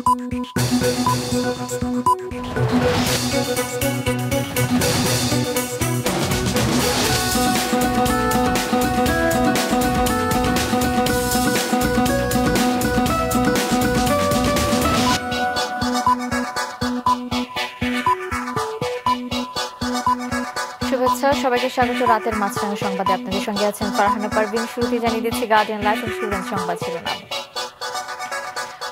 শুভেচ্ছা সবাইকে স্বাগত রাতের মাঝখানে সংবাদে আপনাদের সঙ্গে আছেন ফারহানা পারভিন শুরুতে জানিয়ে দিচ্ছি গার্ডিয়ান লাইফ ইন্স্যুরেন্স সংবাদ শিরোনাম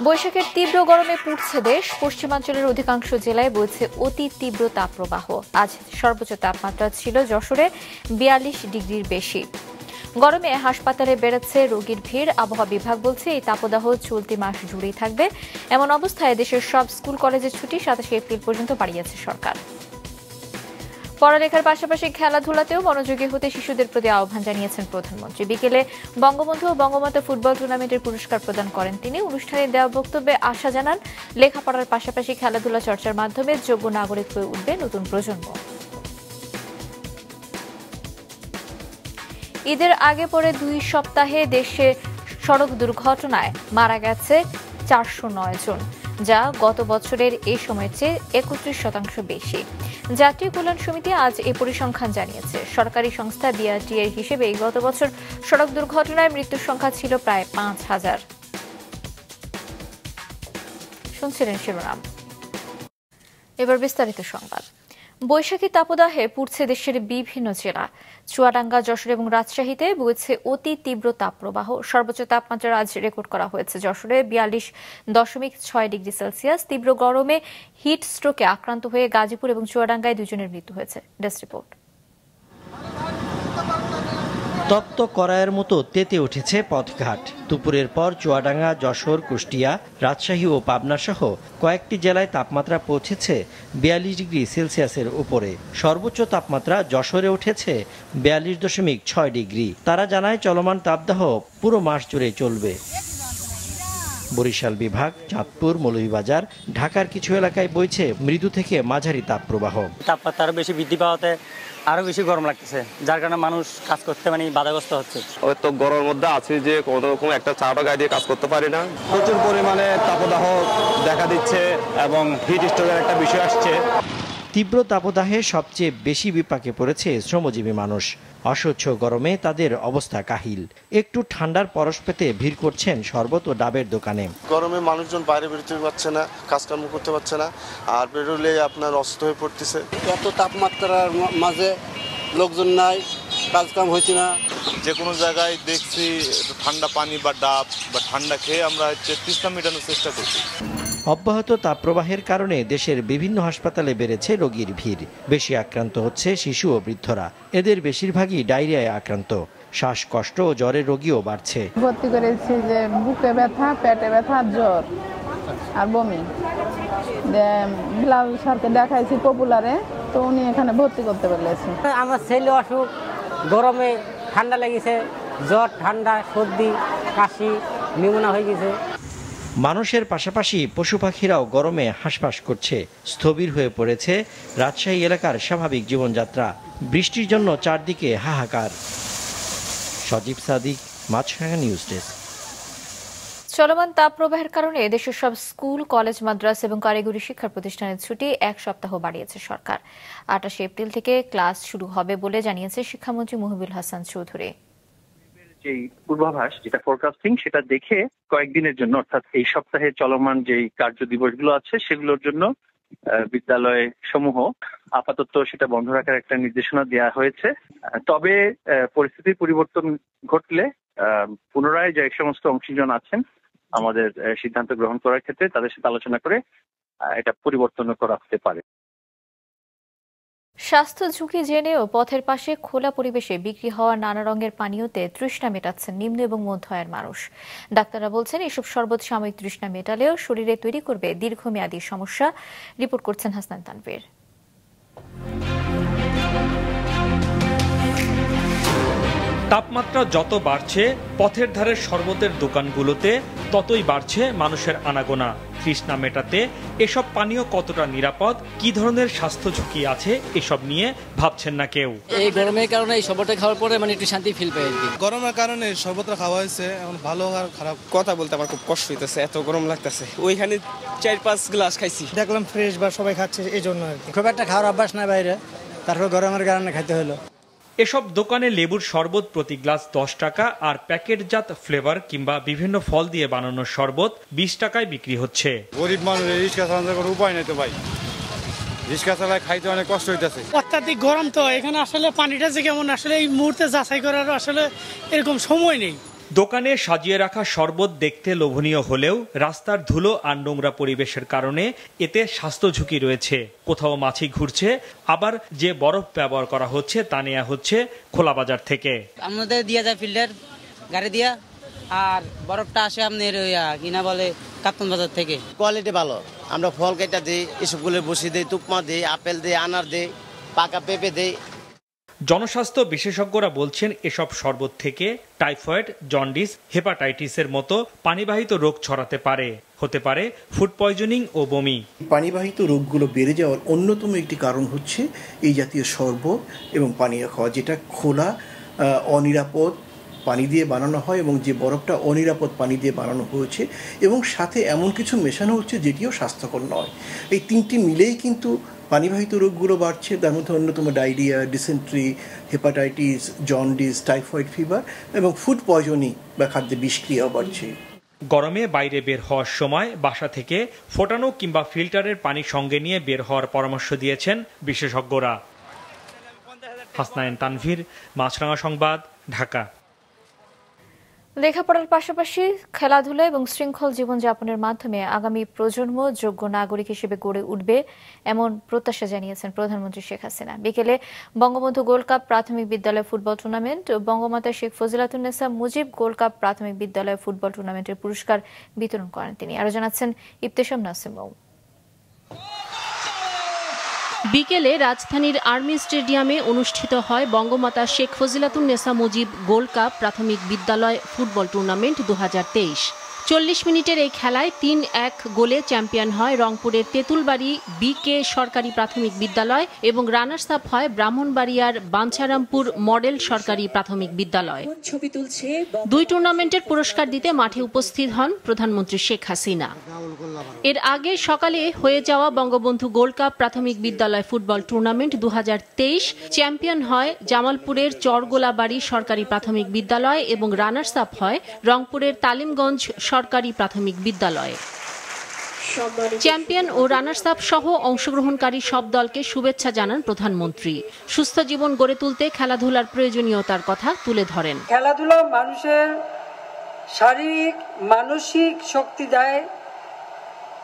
বৈশাখের তীব্র গরমে পুড়ছে দেশ পশ্চিমাঞ্চলের অধিকাংশ জেলায় বইছে অতি তীব্র তাপপ্রবাহ আজ সর্বোচ্চ তাপমাত্রা ছিল যশোরে বিয়াল্লিশ ডিগ্রির বেশি গরমে হাসপাতালে বেড়েছে রোগীর ভিড় আবহাওয়া বিভাগ বলছে এই তাপদাহ চলতি মাস জুড়েই থাকবে এমন অবস্থায় দেশের সব স্কুল কলেজের ছুটি সাতাশে এপ্রিল পর্যন্ত বাড়িয়েছে সরকার পড়ালেখার পাশাপাশি খেলাধুলাতেও মনোযোগী হতে শিশুদের প্রতি আহ্বান জানিয়েছেন প্রধানমন্ত্রী বিকেলে বঙ্গবন্ধু ও বঙ্গমাতা ফুটবল টুর্নামেন্টের পুরস্কার প্রদান করেন তিনি অনুষ্ঠানে দেওয়া বক্তব্যে আশা জানান লেখাপড়ার পাশাপাশি খেলাধুলা চর্চার মাধ্যমে যোগ্য নাগরিক হয়ে উঠবে নতুন প্রজন্ম ঈদের আগে পরে দুই সপ্তাহে দেশে সড়ক দুর্ঘটনায় মারা গেছে চারশো নয় জন যা গত বছরের এ সময়ের চেয়ে একত্রিশ শতাংশ বেশি জাতীয় কল্যাণ সমিতি আজ এ পরিসংখ্যান জানিয়েছে সরকারি সংস্থা এর হিসেবে গত বছর সড়ক দুর্ঘটনায় মৃত্যুর সংখ্যা ছিল প্রায় পাঁচ হাজার শুনছিলেন শিরোনাম এবার বিস্তারিত সংবাদ বৈশাখী তাপদাহে পুড়ছে দেশের বিভিন্ন জেলা চুয়াডাঙ্গা যশোর এবং রাজশাহীতে বইছে অতি তীব্র তাপপ্রবাহ সর্বোচ্চ তাপমাত্রা আজ রেকর্ড করা হয়েছে যশোরে বিয়াল্লিশ দশমিক ছয় ডিগ্রি সেলসিয়াস তীব্র গরমে হিট স্ট্রোকে আক্রান্ত হয়ে গাজীপুর এবং চুয়াডাঙ্গায় দুজনের মৃত্যু হয়েছে ডেস্ট রিপোর্ট তপ্ত করায়ের মতো তেতে উঠেছে পথঘাট দুপুরের পর চুয়াডাঙ্গা যশোর কুষ্টিয়া রাজশাহী ও পাবনা সহ কয়েকটি জেলায় তাপমাত্রা পৌঁছেছে বিয়াল্লিশ ডিগ্রি সেলসিয়াসের উপরে সর্বোচ্চ তাপমাত্রা যশোরে উঠেছে বিয়াল্লিশ দশমিক ছয় ডিগ্রি তারা জানায় চলমান তাপদাহ পুরো মাস জুড়ে চলবে বরিশাল বিভাগ চাঁদপুর মৌলভীবাজার ঢাকার কিছু এলাকায় বইছে মৃদু থেকে মাঝারি তাপপ্রবাহ তাপমাত্রা আরও বেশি বৃদ্ধি পাওয়াতে আরও বেশি গরম লাগতেছে যার কারণে মানুষ কাজ করতে মানে বাধাগ্রস্ত হচ্ছে তো গরমের মধ্যে আছে যে কোনো রকম একটা চাপা গায়ে দিয়ে কাজ করতে পারি না প্রচুর পরিমাণে তাপদাহ দেখা দিচ্ছে এবং হিট স্ট্রোকের একটা বিষয় আসছে তীব্র তাপদাহে সবচেয়ে বেশি বিপাকে পড়েছে শ্রমজীবী মানুষ অসহ্য গরমে তাদের অবস্থা কাহিল একটু ঠান্ডার পরশ পেতে ভিড় করছেন শরবত ও ডাবের দোকানে গরমে মানুষজন বাইরে বেরোতে পারছে না কাজকর্ম করতে পারছে না আর বেরোলে আপনার অসুস্থ হয়ে পড়তেছে এত তাপমাত্রার মাঝে লোকজন নাই কাজকাম হয়েছে না যে কোনো জায়গায় দেখছি ঠান্ডা পানি বা ডাব বা ঠান্ডা খেয়ে আমরা হচ্ছে তৃষ্ণা মেটানোর চেষ্টা করছি অব্যাহত তাপ প্রবাহের কারণে দেশের বিভিন্ন হাসপাতালে বেড়েছে রোগীর ভিড় বেশি আক্রান্ত হচ্ছে শিশু ও বৃদ্ধরা এদের বেশিরভাগই ডায়রিয়ায় আক্রান্ত শ্বাসকষ্ট ও জ্বরের রোগীও বাড়ছে ভর্তি করেছি যে বুকে ব্যথা পেটে ব্যথা জ্বর আর বমি বিলাল স্যারকে দেখাইছি পপুলারে তো উনি এখানে ভর্তি করতে পেরেছে আমার ছেলে অসুখ গরমে ঠান্ডা লেগেছে জ্বর ঠান্ডা সর্দি কাশি নিমোনা হয়ে গেছে মানুষের পাশাপাশি পশু পাখিরাও গরমে হাঁসপাস করছে স্থবির হয়ে পড়েছে রাজশাহী এলাকার স্বাভাবিক জীবনযাত্রা বৃষ্টির জন্য চারদিকে হাহাকার সজীব সাদিক মাছরাঙা নিউজ ডেস্ক চলমান তাপপ্রবাহের কারণে দেশের সব স্কুল কলেজ মাদ্রাস এবং কারিগরি শিক্ষা প্রতিষ্ঠানের ছুটি এক সপ্তাহ বাড়িয়েছে সরকার আটাশে এপ্রিল থেকে ক্লাস শুরু হবে বলে জানিয়েছে শিক্ষামন্ত্রী মুহিবুল হাসান চৌধুরী যে পূর্বাভাস যেটা ফোরকাস্টিং সেটা দেখে কয়েকদিনের জন্য অর্থাৎ এই সপ্তাহে চলমান যেই কার্য দিবসগুলো আছে সেগুলোর জন্য বিদ্যালয় সমূহ আপাতত সেটা বন্ধ রাখার একটা নির্দেশনা দেওয়া হয়েছে তবে পরিস্থিতির পরিবর্তন ঘটলে পুনরায় যে সমস্ত অংশীজন আছেন আমাদের সিদ্ধান্ত গ্রহণ করার ক্ষেত্রে তাদের সাথে আলোচনা করে এটা পরিবর্তন করা হতে পারে স্বাস্থ্য ঝুঁকি জেনেও পথের পাশে খোলা পরিবেশে বিক্রি হওয়া নানা রঙের পানীয়তে তৃষ্ণা মেটাচ্ছেন নিম্ন এবং মধ্য আয়ের মানুষ ডাক্তাররা বলছেন এসব শরবত সাময়িক তৃষ্ণা মেটালেও শরীরে তৈরি করবে দীর্ঘমেয়াদী সমস্যা রিপোর্ট করছেন হাসনান তানভীর তাপমাত্রা যত বাড়ছে পথের ধারের শরবতের দোকানগুলোতে ততই বাড়ছে মানুষের আনাগোনা তৃষ্ণা মেটাতে এসব পানীয় কতটা নিরাপদ কি ধরনের স্বাস্থ্য ঝুঁকি আছে এসব নিয়ে ভাবছেন না কেউ এই গরমের কারণে এই শরবতটা খাওয়ার পরে মানে একটু শান্তি ফিল পাই গরমের কারণে শরবতটা খাওয়া হয়েছে এখন ভালো আর খারাপ কথা বলতে আমার খুব কষ্ট হইতেছে এত গরম লাগতেছে ওইখানে চার পাঁচ গ্লাস খাইছি দেখলাম ফ্রেশ বা সবাই খাচ্ছে এই জন্য খুব একটা খাওয়ার অভ্যাস না বাইরে তারপর গরমের কারণে খাইতে হলো এসব দোকানে লেবুর শরবত প্রতি গ্লাস দশ টাকা আর প্যাকেটজাত ফ্লেভার কিংবা বিভিন্ন ফল দিয়ে বানানো শরবত বিশ টাকায় বিক্রি হচ্ছে গরিব মানুষ রিস্কা চালানোর কোনো উপায় নেই তো ভাই রিস্কা চালায় খাইতে অনেক কষ্ট হইতেছে অত্যাধিক গরম তো এখানে আসলে পানিটা যে কেমন আসলে এই মুহূর্তে যাচাই করার আসলে এরকম সময় নেই দোকানে সাজিয়ে রাখা শরবত দেখতে লোভনীয় হলেও রাস্তার ধুলো আর নোংরা পরিবেশের কারণে এতে স্বাস্থ্য ঝুঁকি রয়েছে কোথাও মাছি ঘুরছে আবার যে বরফ ব্যবহার করা হচ্ছে তা নেওয়া হচ্ছে খোলা বাজার থেকে আমাদের দিয়া যায় ফিল্টার গাড়ি দিয়া আর বরফটা আসে আপনার কিনা বলে কাপ্তন বাজার থেকে কোয়ালিটি ভালো আমরা ফল কেটা দিই এসবগুলো বসি দিই তুপমা দিই আপেল দিই আনার দিই পাকা পেঁপে দিই জনস্বাস্থ্য বিশেষজ্ঞরা বলছেন এসব শরবত থেকে টাইফয়েড জন্ডিস হেপাটাইটিসের মতো পানিবাহিত রোগ ছড়াতে পারে হতে পারে ফুড পয়জনিং ও বমি পানিবাহিত রোগগুলো বেড়ে যাওয়ার অন্যতম একটি কারণ হচ্ছে এই জাতীয় শরবত এবং পানীয় খাওয়া যেটা খোলা অনিরাপদ পানি দিয়ে বানানো হয় এবং যে বরফটা অনিরাপদ পানি দিয়ে বানানো হয়েছে এবং সাথে এমন কিছু মেশানো হচ্ছে যেটিও স্বাস্থ্যকর নয় এই তিনটি মিলেই কিন্তু পানিবাহিত রোগগুলো বাড়ছে তার মধ্যে অন্যতম diarrhoea dysentery hepatitis jaundice typhoid fever এবং ফুড পয়জনিং বা খাদ্যে বিষক্রিয়াও বাড়ছে গরমে বাইরে বের হওয়ার সময় বাসা থেকে ফোটানো কিংবা ফিল্টারের পানি সঙ্গে নিয়ে বের হওয়ার পরামর্শ দিয়েছেন বিশেষজ্ঞরা হাসনায়ন তানভীর মাছরাঙা সংবাদ ঢাকা লেখাপড়ার পাশাপাশি খেলাধুলা এবং শৃঙ্খল জীবনযাপনের মাধ্যমে আগামী প্রজন্ম যোগ্য নাগরিক হিসেবে গড়ে উঠবে এমন প্রত্যাশা জানিয়েছেন প্রধানমন্ত্রী শেখ হাসিনা বিকেলে বঙ্গবন্ধু গোল্ড কাপ প্রাথমিক বিদ্যালয় ফুটবল টুর্নামেন্ট ও বঙ্গমাতা শেখ ফজিলাতুন্নেসা মুজিব গোল্ড কাপ প্রাথমিক বিদ্যালয় ফুটবল টুর্নামেন্টের পুরস্কার বিতরণ করেন তিনি আরও জানাচ্ছেন ইফতেশাম নাসিমৌ বিকেলে রাজধানীর আর্মি স্টেডিয়ামে অনুষ্ঠিত হয় Bangamata Sheikh Fazilatunnesa Mujib gold cup প্রাথমিক বিদ্যালয় ফুটবল টুর্নামেন্ট দু চল্লিশ মিনিটের এই খেলায় তিন এক গোলে চ্যাম্পিয়ন হয় রংপুরের তেঁতুলবাড়ি বিকে সরকারি প্রাথমিক বিদ্যালয় এবং রানার্স আপ হয় ব্রাহ্মণবাড়িয়ার বাঞ্ছারামপুর মডেল সরকারি প্রাথমিক বিদ্যালয় ছবি তুলছে দুই টুর্নামেন্টের পুরস্কার দিতে মাঠে উপস্থিত হন প্রধানমন্ত্রী শেখ হাসিনা এর আগে সকালে হয়ে যাওয়া বঙ্গবন্ধু গোল্ড কাপ প্রাথমিক বিদ্যালয় ফুটবল টুর্নামেন্ট দু চ্যাম্পিয়ন হয় জামালপুরের চরগোলাবাড়ি সরকারি প্রাথমিক বিদ্যালয় এবং রানার্স আপ হয় রংপুরের তালিমগঞ্জ সরকারি প্রাথমিক বিদ্যালয়ে চ্যাম্পিয়ন ও রানার্স আপ সহ অংশগ্রহণকারী সব দলকে শুভেচ্ছা জানান প্রধানমন্ত্রী সুস্থ জীবন গড়ে তুলতে খেলাধুলার প্রয়োজনীয়তার কথা তুলে ধরেন খেলাধুলা মানুষের শারীরিক মানসিক শক্তি দেয়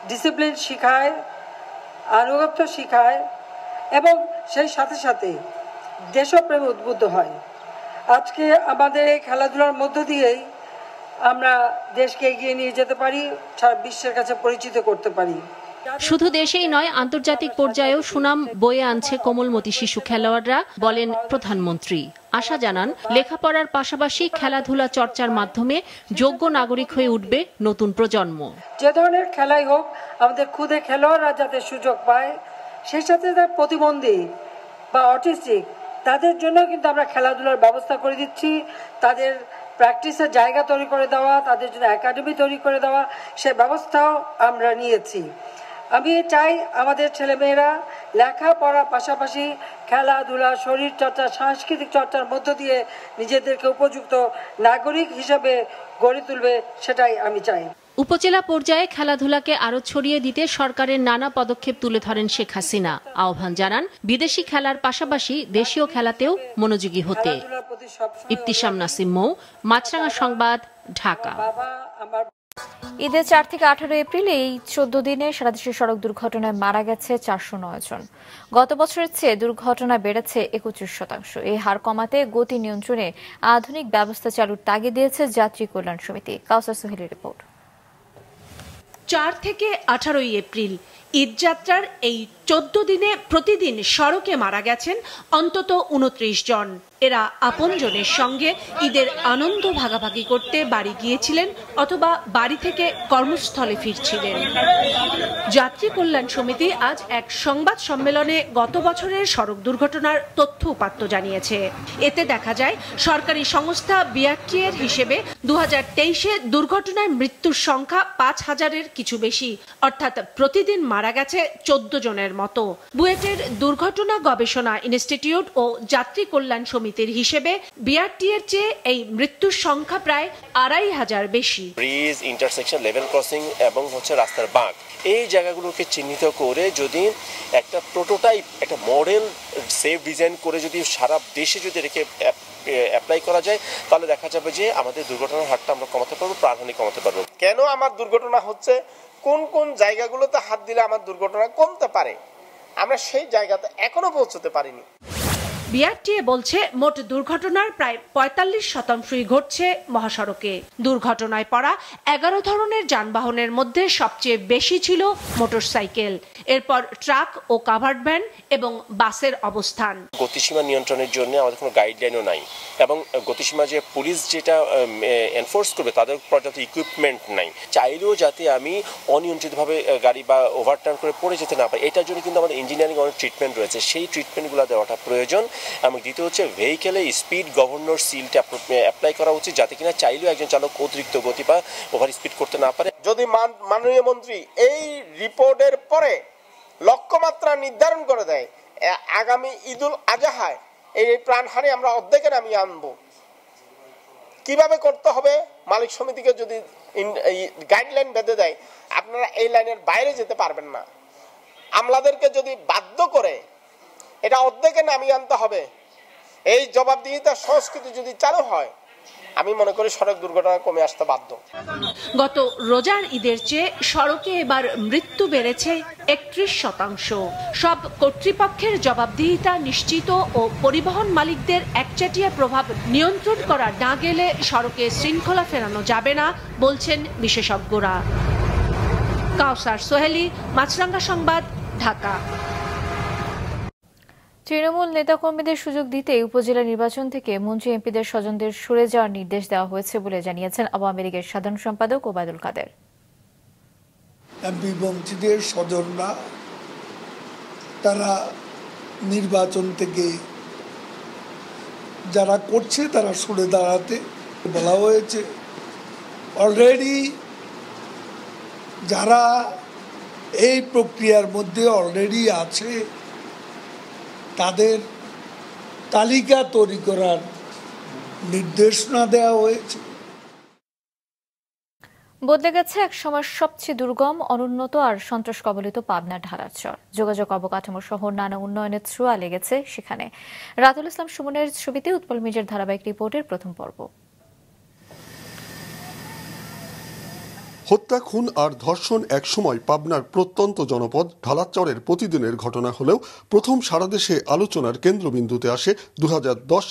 ডিসিপ্লিন শিখায় আনুগত্য শিখায় এবং সেই সাথে সাথে দেশপ্রেমে উদ্বুদ্ধ হয় আজকে আমাদের এই খেলাধুলার মধ্য দিয়েই আমরা দেশকে এগিয়ে নিয়ে যেতে পারি সারা বিশ্বের কাছে পরিচিত করতে পারি শুধু দেশেই নয় আন্তর্জাতিক পর্যায়েও সুনাম বয়ে আনছে কোমলমতি শিশু খেলোয়াড়রা বলেন প্রধানমন্ত্রী আশা জানান লেখাপড়ার পাশাপাশি খেলাধুলা চর্চার মাধ্যমে যোগ্য নাগরিক হয়ে উঠবে নতুন প্রজন্ম যে ধরনের খেলাই হোক আমাদের ক্ষুদে খেলোয়াড়রা যাতে সুযোগ পায় সেই সাথে তার প্রতিবন্ধী বা অটিস্টিক তাদের জন্য কিন্তু আমরা খেলাধুলার ব্যবস্থা করে দিচ্ছি তাদের প্র্যাকটিসের জায়গা তৈরি করে দেওয়া তাদের জন্য একাডেমি তৈরি করে দেওয়া সে ব্যবস্থাও আমরা নিয়েছি আমি চাই আমাদের ছেলেমেয়েরা লেখাপড়ার পাশাপাশি খেলাধুলা শরীরচর্চা সাংস্কৃতিক চর্চার মধ্য দিয়ে নিজেদেরকে উপযুক্ত নাগরিক হিসেবে গড়ে তুলবে সেটাই আমি চাই উপজেলা পর্যায়ে খেলাধুলাকে আরো ছড়িয়ে দিতে সরকারের নানা পদক্ষেপ তুলে ধরেন শেখ হাসিনা আহ্বান জানান বিদেশি খেলার পাশাপাশি দেশীয় খেলাতেও মনোযোগী হতে ইফতিসাম নাসিম মৌ মাছরাঙা সংবাদ ঢাকা ঈদের চার থেকে আঠারো এপ্রিল এই চোদ্দ দিনে সারাদেশে সড়ক দুর্ঘটনায় মারা গেছে চারশো নয় জন গত বছরের চেয়ে দুর্ঘটনা বেড়েছে একত্রিশ শতাংশ এই হার কমাতে গতি নিয়ন্ত্রণে আধুনিক ব্যবস্থা চালুর তাগিদ দিয়েছে যাত্রী কল্যাণ সমিতি কাউসার সোহেলি রিপোর্ট চার থেকে আঠারোই এপ্রিল ঈদযাত্রার এই চোদ্দ দিনে প্রতিদিন সড়কে মারা গেছেন অন্তত উনত্রিশ জন এরা আপনজনের সঙ্গে ঈদের আনন্দ ভাগাভাগি করতে বাড়ি গিয়েছিলেন অথবা বাড়ি থেকে কর্মস্থলে ফিরছিলেন যাত্রী কল্যাণ সমিতি আজ এক সংবাদ সম্মেলনে গত বছরের সড়ক দুর্ঘটনার তথ্য উপাত্ত জানিয়েছে এতে দেখা যায় সরকারি সংস্থা বিআরটিএর হিসেবে দু হাজার তেইশে দুর্ঘটনায় মৃত্যুর সংখ্যা পাঁচ হাজারের কিছু বেশি অর্থাৎ প্রতিদিন মারা মারা গেছে চোদ্দ জনের মতো বুয়েটের দুর্ঘটনা গবেষণা ইনস্টিটিউট ও যাত্রী কল্যাণ সমিতির হিসেবে বিআরটি এর চেয়ে এই মৃত্যুর সংখ্যা প্রায় আড়াই হাজার বেশি ব্রিজ ইন্টারসেকশন লেভেল ক্রসিং এবং হচ্ছে রাস্তার বাঁক এই জায়গাগুলোকে চিহ্নিত করে যদি একটা প্রোটোটাইপ একটা মডেল সেফ ডিজাইন করে যদি সারা দেশে যদি রেখে অ্যাপ্লাই করা যায় তাহলে দেখা যাবে যে আমাদের দুর্ঘটনার হারটা আমরা কমাতে পারবো প্রাণহানি কমাতে পারবো কেন আমার দুর্ঘটনা হচ্ছে কোন কোন জায়গাগুলোতে হাত দিলে আমার দুর্ঘটনা কমতে পারে আমরা সেই জায়গাতে এখনো পৌঁছতে পারিনি বিআরটিএ বলছে মোট দুর্ঘটনার প্রায় পঁয়তাল্লিশ শতাংশই ঘটছে মহাসড়কে দুর্ঘটনায় পড়া এগারো ধরনের যানবাহনের মধ্যে সবচেয়ে বেশি ছিল মোটরসাইকেল এরপর ট্রাক ও কাভার্ড ভ্যান এবং বাসের অবস্থান গতিসীমা নিয়ন্ত্রণের জন্য আমাদের কোনো গাইডলাইনও নাই এবং গতিসীমা যে পুলিশ যেটা এনফোর্স করবে তাদের পর্যাপ্ত ইকুইপমেন্ট নাই চাইলেও যাতে আমি অনিয়ন্ত্রিতভাবে গাড়ি বা ওভারটার্ন করে পড়ে যেতে না পারি এটার জন্য কিন্তু আমাদের ইঞ্জিনিয়ারিং অনেক ট্রিটমেন্ট রয়েছে সেই ট্রিটমেন্টগুলো দেওয়াটা প্রয়োজন এবং দ্বিতীয় হচ্ছে ভেহিকেলে স্পিড গভর্নর সিলটা অ্যাপ্লাই করা উচিত যাতে কিনা চাইলেও একজন চালক অতিরিক্ত গতি বা ওভার স্পিড করতে না পারে যদি মাননীয় মন্ত্রী এই রিপোর্টের পরে লক্ষ্যমাত্রা নির্ধারণ করে দেয় আগামী ঈদুল আজাহায় এই প্রাণহানি আমরা অর্ধেকে নামিয়ে আনব কিভাবে করতে হবে মালিক সমিতিকে যদি গাইডলাইন বেঁধে দেয় আপনারা এই লাইনের বাইরে যেতে পারবেন না আমলাদেরকে যদি বাধ্য করে এটা অর্ধেকে নামিয়ে আনতে হবে এই জবাবদিহিতা সংস্কৃতি যদি চালু হয় আমি মনে করি সড়ক দুর্ঘটনা কমে আসতে বাধ্য গত রোজার ঈদের চেয়ে সড়কে এবার মৃত্যু বেড়েছে একত্রিশ শতাংশ সব কর্তৃপক্ষের জবাবদিহিতা নিশ্চিত ও পরিবহন মালিকদের একচেটিয়া প্রভাব নিয়ন্ত্রণ করা না গেলে সড়কে শৃঙ্খলা ফেরানো যাবে না বলছেন বিশেষজ্ঞরা কাউসার সোহেলি মাছরাঙ্গা সংবাদ ঢাকা তৃণমূল নেতাকর্মীদের সুযোগ দিতে উপজেলা নির্বাচন থেকে মন্ত্রী এমপিদের স্বজনদের সরে যাওয়ার নির্দেশ দেওয়া হয়েছে বলে জানিয়েছেন আওয়ামী লীগের সাধারণ সম্পাদক ওবায়দুল কাদের এমপি মন্ত্রীদের স্বজনরা তারা নির্বাচন থেকে যারা করছে তারা সরে দাঁড়াতে বলা হয়েছে অলরেডি যারা এই প্রক্রিয়ার মধ্যে অলরেডি আছে তাদের তালিকা তৈরি করার নির্দেশনা দেওয়া হয়েছে বদলে গেছে এক সময় সবচেয়ে দুর্গম অনুন্নত আর সন্ত্রাস কবলিত পাবনা ধারাচর যোগাযোগ অবকাঠামো সহ নানা উন্নয়নের ছোঁয়া লেগেছে সেখানে রাতুল ইসলাম সুমনের ছবিতে উৎপল মিজের ধারাবাহিক রিপোর্টের প্রথম পর্ব হত্যা খুন আর ধর্ষণ একসময় পাবনার প্রত্যন্ত জনপদ ঢালাচরের প্রতিদিনের ঘটনা হলেও প্রথম সারা দেশে আলোচনার কেন্দ্রবিন্দুতে আসে দু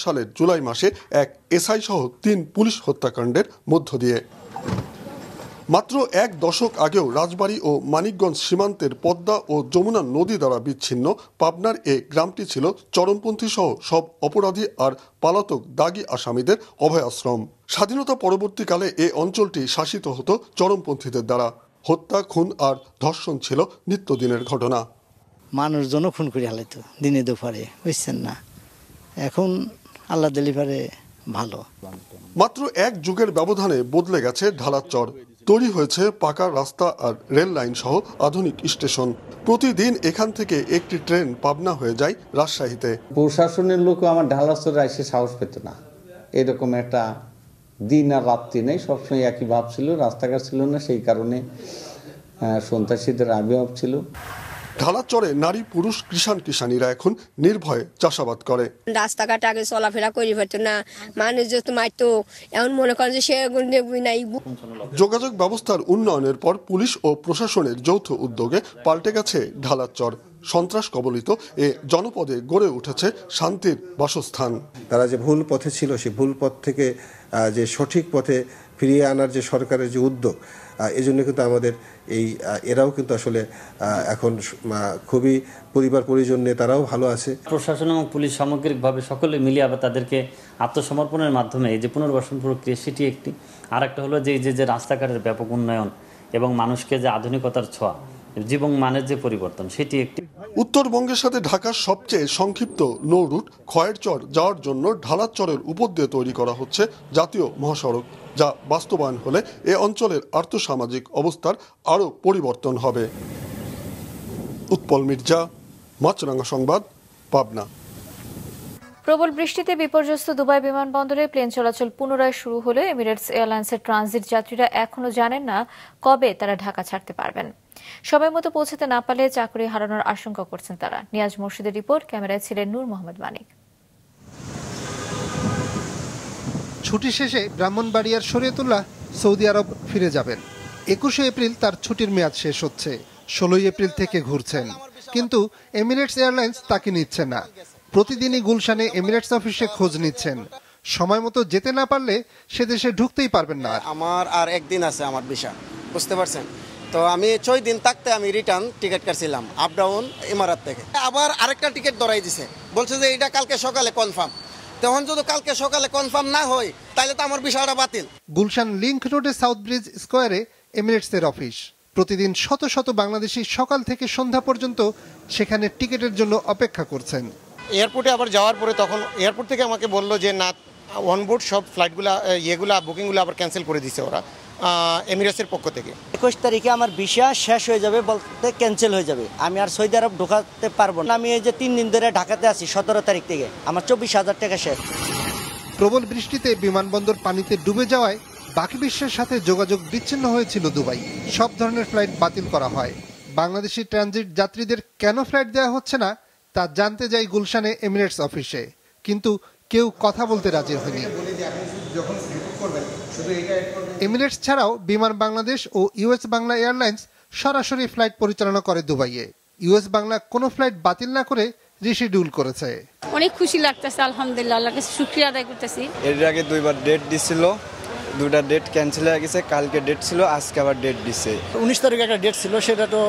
সালের জুলাই মাসে এক এসআই সহ তিন পুলিশ হত্যাকাণ্ডের মধ্য দিয়ে মাত্র এক দশক আগেও রাজবাড়ী ও মানিকগঞ্জ সীমান্তের পদ্মা ও যমুনা নদী দ্বারা বিচ্ছিন্ন পাবনার এ গ্রামটি ছিল চরমপন্থী সহ সব অপরাধী আর পালাতক দাগি আসামিদের অভয়াশ্রম স্বাধীনতা পরবর্তীকালে এ অঞ্চলটি শাসিত হতো চরমপন্থীদের দ্বারা হত্যা খুন আর ধর্ষণ ছিল নিত্যদিনের ঘটনা মানুষজনও খুন করে হালাইতো দিনে দুপুরে বুঝছেন না এখন আল্লাহ ডেলিভারে ভালো মাত্র এক যুগের ব্যবধানে বদলে গেছে ঢালার চর তৈরি হয়েছে পাকা রাস্তা আর রেল লাইন সহ আধুনিক স্টেশন প্রতিদিন এখান থেকে একটি ট্রেন পাবনা হয়ে যায় রাজশাহীতে প্রশাসনের লোকও আমার ঢালাস্তরে এসে সাহস পেত না এরকম একটা দিন আর রাত্রি নেই সবসময় একই ভাব ছিল রাস্তাঘাট ছিল না সেই কারণে সন্ত্রাসীদের আবির্ভাব ছিল ঢালাচরে নারী পুরুষ কৃষাণ কৃষানীরা এখন নির্ভয়ে চাষাবাদ করে রাস্তাঘাটে আগে চলাফেরা করি হতো না মানুষ যত মারতো এমন মনে করেন যে সে নাই যোগাযোগ ব্যবস্থার উন্নয়নের পর পুলিশ ও প্রশাসনের যৌথ উদ্যোগে পাল্টে গেছে ঢালাচর সন্ত্রাস কবলিত এ জনপদে গড়ে উঠেছে শান্তির বাসস্থান তারা যে ভুল পথে ছিল সে ভুল পথ থেকে যে সঠিক পথে ফিরিয়ে আনার যে সরকারের যে উদ্যোগ এই জন্য কিন্তু আমাদের এই এরাও কিন্তু আসলে এখন খুবই পরিবার পরিজন নিয়ে তারাও ভালো আছে প্রশাসন এবং পুলিশ সামগ্রিকভাবে সকলে মিলিয়ে আবার তাদেরকে আত্মসমর্পণের মাধ্যমে এই যে পুনর্বাসন প্রক্রিয়া সেটি একটি আর একটা হলো যে যে যে রাস্তাঘাটের ব্যাপক উন্নয়ন এবং মানুষকে যে আধুনিকতার ছোঁয়া জীবন মানের যে পরিবর্তন সেটি একটি উত্তরবঙ্গের সাথে ঢাকার সবচেয়ে সংক্ষিপ্ত নো রুট খয়ের চর যাওয়ার জন্য ঢালার চরের উপর দিয়ে তৈরি করা হচ্ছে জাতীয় মহাসড়ক যা বাস্তবায়ন হলে এ অঞ্চলের আর্থসামাজিক অবস্থার আরও পরিবর্তন হবে উৎপল মির্জা মাছরাঙ্গা সংবাদ পাবনা প্রবল বৃষ্টিতে বিপর্যস্ত দুবাই বিমানবন্দরে প্লেন চলাচল পুনরায় শুরু হলে এমিরেটস এয়ারলাইন্সের ট্রানজিট যাত্রীরা এখনও জানেন না কবে তারা ঢাকা ছাড়তে পারবেন সময় মতো পৌঁছাতে না পারলে চাকরি হারানোর আশঙ্কা করছেন তারা নিয়াজ মুর্শিদের রিপোর্ট ক্যামেরায় ছিলেন নূর মোহাম্মদ মানিক ছুটি শেষে ব্রাহ্মণবাড়িয়ার শরীয়তুল্লাহ সৌদি আরব ফিরে যাবেন একুশে এপ্রিল তার ছুটির মেয়াদ শেষ হচ্ছে ষোলোই এপ্রিল থেকে ঘুরছেন কিন্তু এমিরেটস এয়ারলাইন্স তাকে নিচ্ছে না প্রতিদিনই গুলশানে এমিরেটস অফিসে খোঁজ নিচ্ছেন সময় মতো যেতে না পারলে সে দেশে ঢুকতেই পারবেন না আমার আর একদিন আছে আমার বিষয় বুঝতে পারছেন তো আমি ছয় দিন থাকতে আমি রিটার্ন টিকিট কাটছিলাম আপ ডাউন ইমারাত থেকে আবার আরেকটা টিকিট ধরাই দিছে বলছে যে এটা কালকে সকালে কনফার্ম তখন যদি কালকে সকালে কনফার্ম না হয় তাহলে তো আমার বিষয়টা বাতিল গুলশান লিংক রোডে সাউথ ব্রিজ স্কোয়ারে এমিরেটসের অফিস প্রতিদিন শত শত বাংলাদেশি সকাল থেকে সন্ধ্যা পর্যন্ত সেখানে টিকিটের জন্য অপেক্ষা করছেন এয়ারপোর্টে আবার যাওয়ার পরে তখন এয়ারপোর্ট থেকে আমাকে বললো যে না অনবোর্ড সব ফ্লাইটগুলো ইয়েগুলো বুকিংগুলো আবার ক্যান্সেল করে দিছে ওরা এমিরেটসের পক্ষ থেকে একুশ তারিখে আমার ভিসা শেষ হয়ে যাবে বলতে ক্যান্সেল হয়ে যাবে আমি আর সৌদি আরব ঢোকাতে পারবো না আমি এই যে তিন দিন ধরে ঢাকাতে আছি সতেরো তারিখ থেকে আমার চব্বিশ হাজার টাকা শেষ প্রবল বৃষ্টিতে বিমানবন্দর পানিতে ডুবে যাওয়ায় বাকি বিশ্বের সাথে যোগাযোগ বিচ্ছিন্ন হয়েছিল দুবাই সব ধরনের ফ্লাইট বাতিল করা হয় বাংলাদেশি ট্রানজিট যাত্রীদের কেন ফ্লাইট দেওয়া হচ্ছে না তা জানতে যাই গুলশানে এমিরেটস অফিসে কিন্তু কেউ কথা বলতে রাজি হয়নি এমিরেটস ছাড়াও বিমান বাংলাদেশ ও ইউএস বাংলা এয়ারলাইন্স সরাসরি ফ্লাইট পরিচালনা করে দুবাইয়ে ইউএস বাংলা কোনো ফ্লাইট বাতিল না করে রিশিডিউল করেছে অনেক খুশি লাগতেছে আলহামদুলিল্লাহ আল্লাহকে শুকরিয়া আদায় করতেছি এর আগে দুইবার ডেট দিছিল দুটা ডেট ক্যান্সেল হয়ে গেছে কালকে ডেট ছিল আজকে আবার ডেট দিছে উনিশ তারিখে একটা ডেট ছিল সেটা তো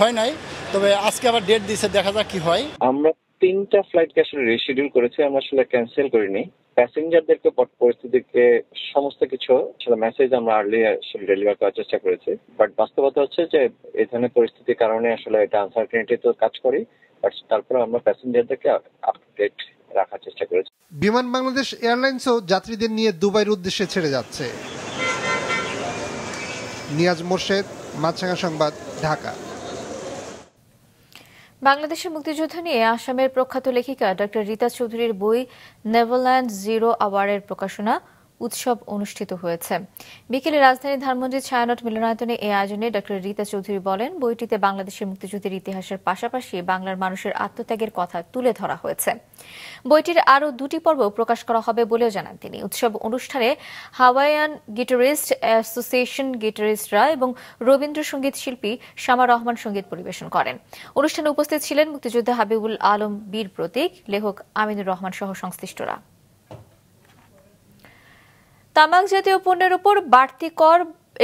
হয় নাই তবে আজকে আবার ডেট দিছে দেখা যাক কি হয় আমরা তিনটা ফ্লাইট ক্যান্সেল রিশিডিউল করেছি আমরা আসলে ক্যান্সেল করিনি প্যাসেঞ্জারদেরকে পরিস্থিতিকে সমস্ত কিছু সেটা মেসেজ আমরা আর্লি ডেলিভার করার চেষ্টা করেছি বাট বাস্তবতা হচ্ছে যে এই ধরনের পরিস্থিতির কারণে আসলে এটা আনসার্টেনিটি তো কাজ করি বাট তারপরে আমরা প্যাসেঞ্জারদেরকে আপডেট রাখার চেষ্টা করেছি বিমান বাংলাদেশ এয়ারলাইন্সও যাত্রীদের নিয়ে দুবাইয়ের উদ্দেশ্যে ছেড়ে যাচ্ছে নিয়াজ মোর্শেদ মাছরাঙা সংবাদ ঢাকা বাংলাদেশের মুক্তিযুদ্ধ নিয়ে আসামের প্রখ্যাত লেখিকা ডক্টর রীতা চৌধুরীর বই নেভারল্যান্ড জিরো আওয়ারের প্রকাশনা উৎসব অনুষ্ঠিত হয়েছে বিকেলে রাজধানী ধানমন্ডির ছায়ানট মিলনায়তনে এই আয়োজনে ডক্টর রীতা চৌধুরী বলেন বইটিতে বাংলাদেশের মুক্তিযুদ্ধের ইতিহাসের পাশাপাশি বাংলার মানুষের আত্মত্যাগের কথা তুলে ধরা হয়েছে বইটির আরও দুটি পর্ব প্রকাশ করা হবে বলেও জানান তিনি উৎসব অনুষ্ঠানে হাওয়াইয়ান গিটারিস্ট অ্যাসোসিয়েশন গিটারিস্টরা এবং রবীন্দ্রসঙ্গীত শিল্পী শ্যামা রহমান সঙ্গীত পরিবেশন করেন অনুষ্ঠানে উপস্থিত ছিলেন মুক্তিযোদ্ধা হাবিবুল আলম বীর প্রতীক লেখক আমিনুর রহমান সহ সংশ্লিষ্টরা তামাক জাতীয় পণ্যের উপর বাড়তি কর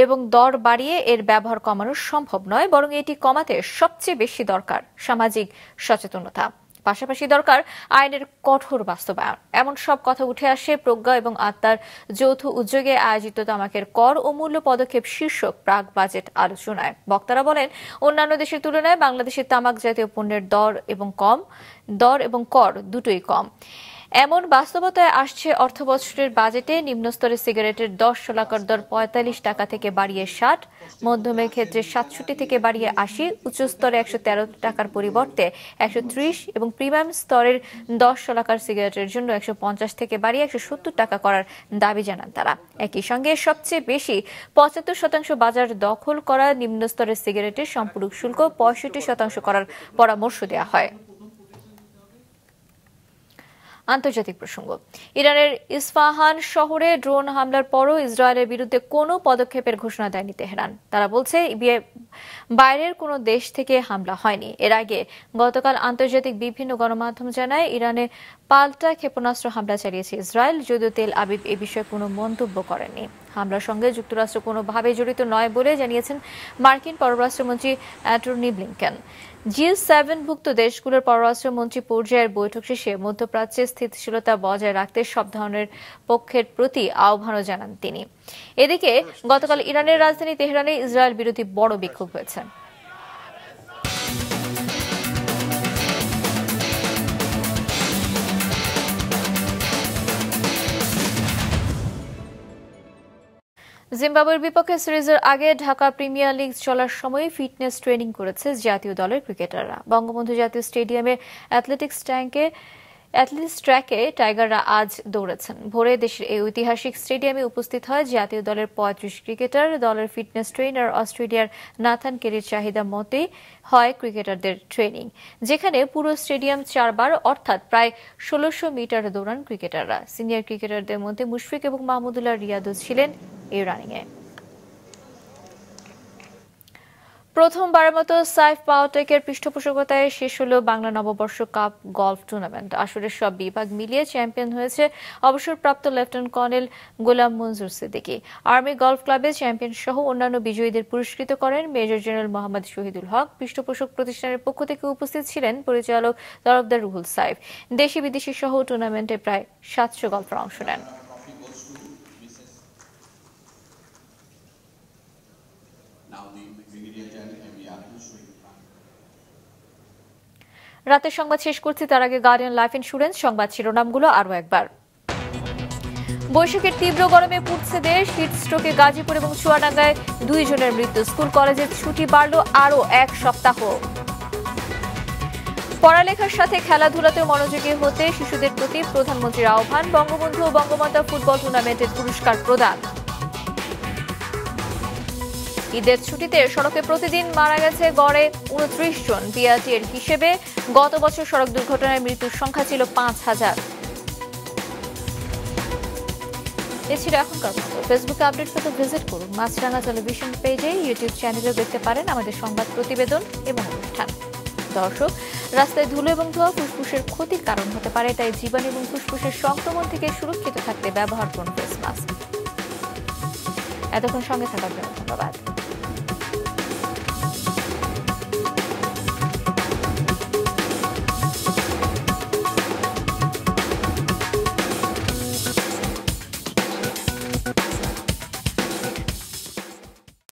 এবং দর বাড়িয়ে এর ব্যবহার কমানো সম্ভব নয় বরং এটি কমাতে সবচেয়ে বেশি দরকার সামাজিক সচেতনতা পাশাপাশি দরকার আইনের কঠোর বাস্তবায়ন এমন সব কথা উঠে আসে প্রজ্ঞা এবং আত্মার যৌথ উদ্যোগে আয়োজিত তামাকের কর ও মূল্য পদক্ষেপ শীর্ষক প্রাক বাজেট আলোচনায় বক্তারা বলেন অন্যান্য দেশের তুলনায় বাংলাদেশের তামাক জাতীয় পণ্যের দর এবং কম দর এবং কর দুটোই কম এমন বাস্তবতায় আসছে অর্থবছরের বাজেটে নিম্নস্তরে সিগারেটের দশ শোলাকর দর পঁয়তাল্লিশ টাকা থেকে বাড়িয়ে ষাট মধ্যমের ক্ষেত্রে সাতষট্টি থেকে বাড়িয়ে আশি উচ্চ স্তরে একশো তেরো টাকার পরিবর্তে একশো ত্রিশ এবং প্রিমিয়াম স্তরের দশ শোলাকার সিগারেটের জন্য একশো পঞ্চাশ থেকে বাড়িয়ে একশো সত্তর টাকা করার দাবি জানান তারা একই সঙ্গে সবচেয়ে বেশি পঁচাত্তর শতাংশ বাজার দখল করা নিম্নস্তরের সিগারেটের সম্পূরক শুল্ক পঁয়ষট্টি শতাংশ করার পরামর্শ দেওয়া হয় আন্তর্জাতিক প্রসঙ্গ ইরানের ইসফাহান শহরে ড্রোন হামলার পরও ইসরায়েলের বিরুদ্ধে কোনো পদক্ষেপের ঘোষণা দেয়নি তেহরান তারা বলছে বাইরের কোনো দেশ থেকে হামলা হয়নি এর আগে গতকাল আন্তর্জাতিক বিভিন্ন গণমাধ্যম জানায় ইরানে পাল্টা ক্ষেপণাস্ত্র হামলা চালিয়েছে ইসরায়েল যদিও তেল আবিব এ বিষয়ে কোনো মন্তব্য করেনি হামলার সঙ্গে যুক্তরাষ্ট্র কোনোভাবে জড়িত নয় বলে জানিয়েছেন মার্কিন পররাষ্ট্রমন্ত্রী অ্যাটর্নি ব্লিংকেন জি সেভেনভুক্ত দেশগুলোর পররাষ্ট্রমন্ত্রী পর্যায়ের বৈঠক শেষে মধ্যপ্রাচ্যে স্থিতিশীলতা বজায় রাখতে সব ধরনের পক্ষের প্রতি আহ্বানও জানান তিনি এদিকে গতকাল ইরানের রাজধানী তেহরানে ইসরায়েল বিরোধী বড় বিক্ষোভ হয়েছে জিম্বাবুয়ের বিপক্ষে সিরিজের আগে ঢাকা প্রিমিয়ার লিগ চলার সময় ফিটনেস ট্রেনিং করেছে জাতীয় দলের ক্রিকেটাররা বঙ্গবন্ধু জাতীয় স্টেডিয়ামে অ্যাথলেটিক্স ট্যাঙ্কে অ্যাথলিটস ট্র্যাকে টাইগাররা আজ দৌড়েছেন ভোরে দেশের এই ঐতিহাসিক স্টেডিয়ামে উপস্থিত হয় জাতীয় দলের পঁয়ত্রিশ ক্রিকেটার দলের ফিটনেস ট্রেনার অস্ট্রেলিয়ার নাথান কেরির চাহিদা মতে হয় ক্রিকেটারদের ট্রেনিং যেখানে পুরো স্টেডিয়াম চারবার অর্থাৎ প্রায় ষোলোশো মিটার দৌড়ান ক্রিকেটাররা সিনিয়র ক্রিকেটারদের মধ্যে মুশফিক এবং মাহমুদুল্লাহ রিয়াদও ছিলেন এই রানিংয়ে প্রথমবারের মতো সাইফ পাওয়াটেকের পৃষ্ঠপোষকতায় শেষ হলো বাংলা নববর্ষ কাপ গলফ টুর্নামেন্ট আসরের সব বিভাগ মিলিয়ে চ্যাম্পিয়ন হয়েছে অবসরপ্রাপ্ত lieutenant colonel Golam Manjur Siddiqui army golf ক্লাবে চ্যাম্পিয়ন সহ অন্যান্য বিজয়ীদের পুরস্কৃত করেন মেজর জেনারেল মোহাম্মদ শহীদুল হক পৃষ্ঠপোষক প্রতিষ্ঠানের পক্ষ থেকে উপস্থিত ছিলেন পরিচালক তরফদার রুহুল সাইফ দেশি বিদেশি সহ টুর্নামেন্টে প্রায় সাতশো গল্পের অংশ নেন রাতের সংবাদ শেষ করছি তার আগে গার্ডিয়ান লাইফ ইন্স্যুরেন্স সংবাদ শিরোনামগুলো আরও একবার বৈশাখের তীব্র গরমে পুড়ছে দেশ হিটস্ট্রোকে গাজীপুর এবং চুয়াডাঙ্গায় দুইজনের মৃত্যু স্কুল কলেজের ছুটি বাড়ল আরও এক সপ্তাহ পড়ালেখার সাথে খেলাধুলাতেও মনোযোগী হতে শিশুদের প্রতি প্রধানমন্ত্রীর আহ্বান বঙ্গবন্ধু ও বঙ্গমাতা ফুটবল টুর্নামেন্টের পুরস্কার প্রদান ঈদের ছুটিতে সড়কে প্রতিদিন মারা গেছে গড়ে উনত্রিশ জন বিআরটিএর হিসেবে গত বছর সড়ক দুর্ঘটনায় মৃত্যুর সংখ্যা ছিল পাঁচ হাজার এছাড়া এখনকার ফেসবুকে আপডেট পেতে ভিজিট করুন মাছরাঙা টেলিভিশন পেজে ইউটিউব চ্যানেলেও দেখতে পারেন আমাদের সংবাদ প্রতিবেদন এবং অনুষ্ঠান দর্শক রাস্তায় ধুলো এবং ধোয়া ফুসফুসের ক্ষতির কারণ হতে পারে তাই জীবাণু এবং ফুসফুসের সংক্রমণ থেকে সুরক্ষিত থাকতে ব্যবহার করুন ফেস মাস্ক এতক্ষণ সঙ্গে থাকার জন্য ধন্যবাদ